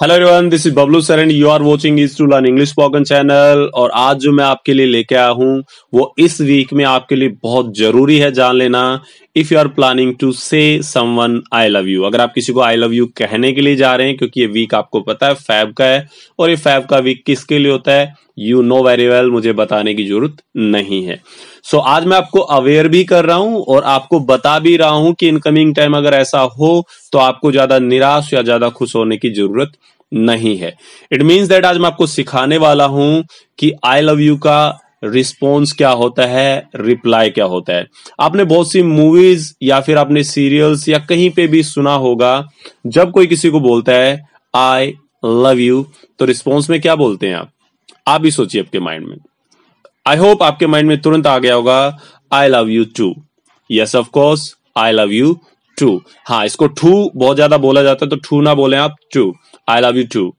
hello everyone this is Bablu sir and you are watching is to learn English spoken channel और आज जो मैं आपके लिए लेके आया हूँ वो इस वीक में आपके लिए बहुत जरूरी है जान लेना if you are planning to say someone I love you अगर आप किसी को आई लव यू कहने के लिए जा रहे हैं क्योंकि ये वीक आपको पता है फैब का है और ये फैब का वीक किसके लिए होता है यू नो वेरी वेल मुझे बताने की जरूरत नहीं है सो so, आज मैं आपको अवेयर भी कर रहा हूं और आपको बता भी रहा हूं कि इनकमिंग टाइम अगर ऐसा हो तो आपको ज्यादा निराश या ज्यादा खुश होने की जरूरत नहीं है इट मीन्स दैट आज मैं आपको सिखाने वाला हूं कि आई लव यू का रिस्पॉन्स क्या होता है रिप्लाई क्या होता है आपने बहुत सी मूवीज या फिर आपने सीरियल्स या कहीं पे भी सुना होगा जब कोई किसी को बोलता है आई लव यू तो रिस्पॉन्स में क्या बोलते हैं आप आप भी सोचिए आपके माइंड में आई होप आपके माइंड में तुरंत आ गया होगा I love you too yes of course I love you too हाँ इसको टू बहुत ज्यादा बोला जाता है तो टू ना बोले आप too I love you too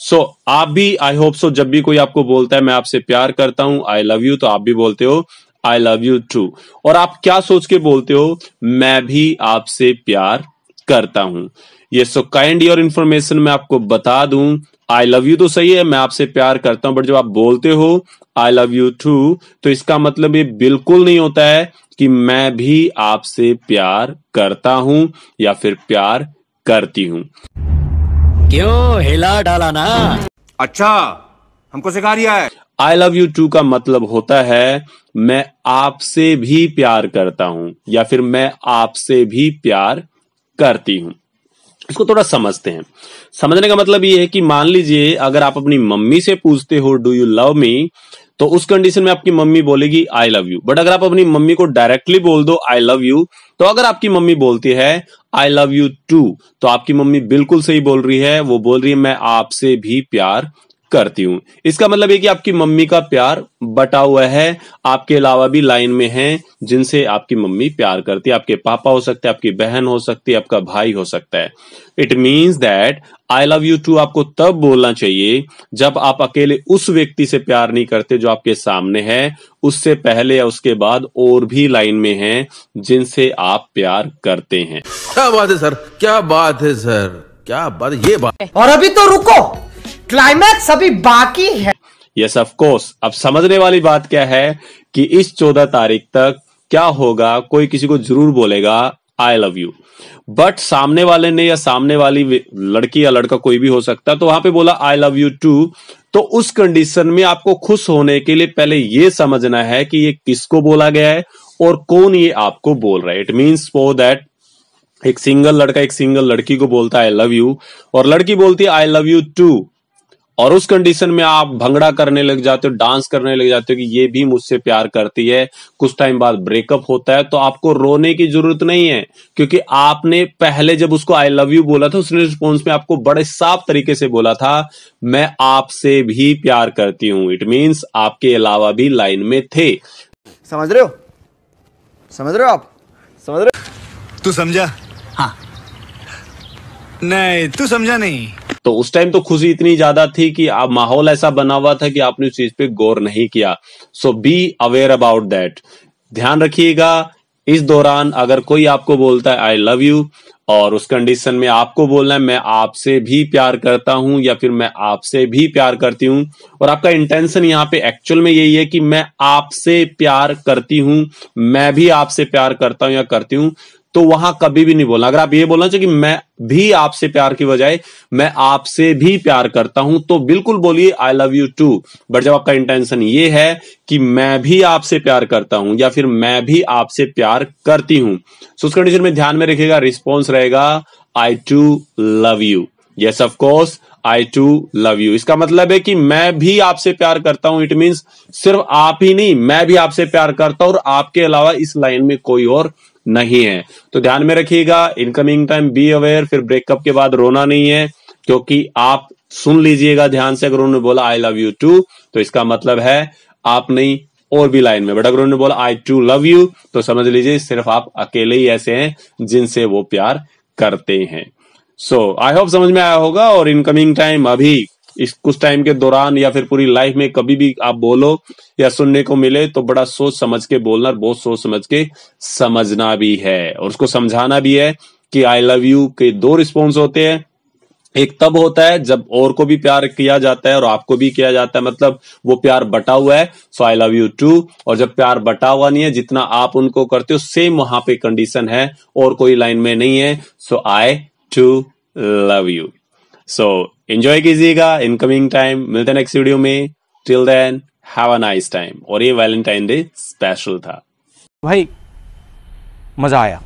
so so, आप भी आई होप सो जब भी कोई आपको बोलता है मैं आपसे प्यार करता हूं आई लव यू तो आप भी बोलते हो आई लव यू टू और आप क्या सोच के बोलते हो मैं भी आपसे प्यार करता हूं ये सो काइंड योर इन्फॉर्मेशन मैं आपको बता दूं आई लव यू तो सही है मैं आपसे प्यार करता हूं बट जब आप बोलते हो आई लव यू टू तो इसका मतलब ये बिल्कुल नहीं होता है कि मैं भी आपसे प्यार करता हूं या फिर प्यार करती हूं क्यों हिला डाला ना अच्छा हमको सिखा रिया है आई लव यू टू का मतलब होता है मैं आपसे भी प्यार करता हूं या फिर मैं आपसे भी प्यार करती हूं इसको थोड़ा समझते हैं समझने का मतलब ये है कि मान लीजिए अगर आप अपनी मम्मी से पूछते हो डू यू लव मी तो उस कंडीशन में आपकी मम्मी बोलेगी आई लव यू बट अगर आप अपनी मम्मी को डायरेक्टली बोल दो आई लव यू तो अगर आपकी मम्मी बोलती है आई लव यू टू तो आपकी मम्मी बिल्कुल सही बोल रही है वो बोल रही है मैं आपसे भी प्यार करती हूँ इसका मतलब है कि आपकी मम्मी का प्यार बटा हुआ है आपके अलावा भी लाइन में हैं जिनसे आपकी मम्मी प्यार करती है आपके पापा हो सकते हैं आपकी बहन हो सकती है आपका भाई हो सकता है it means that I love you too आपको तब बोलना चाहिए जब आप अकेले उस व्यक्ति से प्यार नहीं करते जो आपके सामने है उससे पहले या उसके बाद और भी लाइन में है जिनसे आप प्यार करते हैं क्या बात है सर क्या बात है सर क्या बात ये बात और अभी तो रुको क्लाइमैक्स अभी बाकी है यस ऑफ कोर्स अब समझने वाली बात क्या है कि इस चौदह तारीख तक क्या होगा कोई किसी को जरूर बोलेगा आई लव यू बट सामने वाले ने या सामने वाली लड़की या लड़का कोई भी हो सकता है तो वहां पे बोला आई लव यू टू तो उस कंडीशन में आपको खुश होने के लिए पहले ये समझना है कि ये किसको बोला गया है और कौन ये आपको बोल रहा है इट मीन्स फॉर दैट एक सिंगल लड़का एक सिंगल लड़की को बोलता है आई लव यू और लड़की बोलती है आई लव यू टू और उस कंडीशन में आप भंगड़ा करने लग जाते हो डांस करने लग जाते हो कि ये भी मुझसे प्यार करती है कुछ टाइम बाद ब्रेकअप होता है तो आपको रोने की जरूरत नहीं है क्योंकि आपने पहले जब उसको आई लव यू बोला था उसने रिस्पॉन्स में आपको बड़े साफ तरीके से बोला था मैं आपसे भी प्यार करती हूं इट मीन्स आपके अलावा भी लाइन में थे समझ रहे हो समझ रहे हो आप समझ रहे तू समझा हाँ नहीं तू समझा नहीं तो उस टाइम तो खुशी इतनी ज्यादा थी कि आप माहौल ऐसा बना हुआ था कि आपने उस चीज पे गौर नहीं किया so be aware about that ध्यान रखिएगा इस दौरान अगर कोई आपको बोलता है आई लव यू और उस कंडीशन में आपको बोलना है मैं आपसे भी प्यार करता हूं या फिर मैं आपसे भी प्यार करती हूं और आपका इंटेंशन यहाँ पे एक्चुअल में यही है कि मैं आपसे प्यार करती हूं मैं भी आपसे प्यार करता हूं या करती हूं तो वहां कभी भी नहीं बोलना अगर आप ये बोलना चाहिए कि मैं भी आपसे प्यार की बजाय मैं आपसे भी प्यार करता हूं तो बिल्कुल बोलिए I love you too but जब आपका इंटेंशन ये है कि मैं भी आपसे प्यार करता हूं या फिर मैं भी आपसे प्यार करती हूं सो उस कंडीशन में ध्यान में रखिएगा रिस्पॉन्स रहेगा I too love you yes of course I too love you इसका मतलब है कि मैं भी आपसे प्यार करता हूं इट मीन्स सिर्फ आप ही नहीं मैं भी आपसे प्यार करता हूं और आपके अलावा इस लाइन में कोई और नहीं है तो ध्यान में रखिएगा इनकमिंग टाइम बी अवेयर फिर ब्रेकअप के बाद रोना नहीं है क्योंकि आप सुन लीजिएगा ध्यान से अगर उन्होंने बोला आई लव यू टू तो इसका मतलब है आप नहीं और भी लाइन में बट अगर उन्होंने बोला आई टू लव यू तो समझ लीजिए सिर्फ आप अकेले ही ऐसे हैं जिनसे वो प्यार करते हैं सो आई होप समझ में आया होगा और इनकमिंग टाइम अभी इस कुछ टाइम के दौरान या फिर पूरी लाइफ में कभी भी आप बोलो या सुनने को मिले तो बड़ा सोच समझ के बोलना बहुत सोच समझ के समझना भी है और उसको समझाना भी है कि आई लव यू के दो रिस्पॉन्स होते हैं एक तब होता है जब और को भी प्यार किया जाता है और आपको भी किया जाता है मतलब वो प्यार बटा हुआ है so I love you too और जब प्यार बटा हुआ नहीं है जितना आप उनको करते हो सेम वहां पे कंडीशन है और कोई लाइन में नहीं है so I too love you so enjoy कीजिएगा इनकमिंग टाइम मिलते नेक्स्ट वीडियो में till then have a nice time और ये वैलेंटाइन डे स्पेशल था भाई मजा आया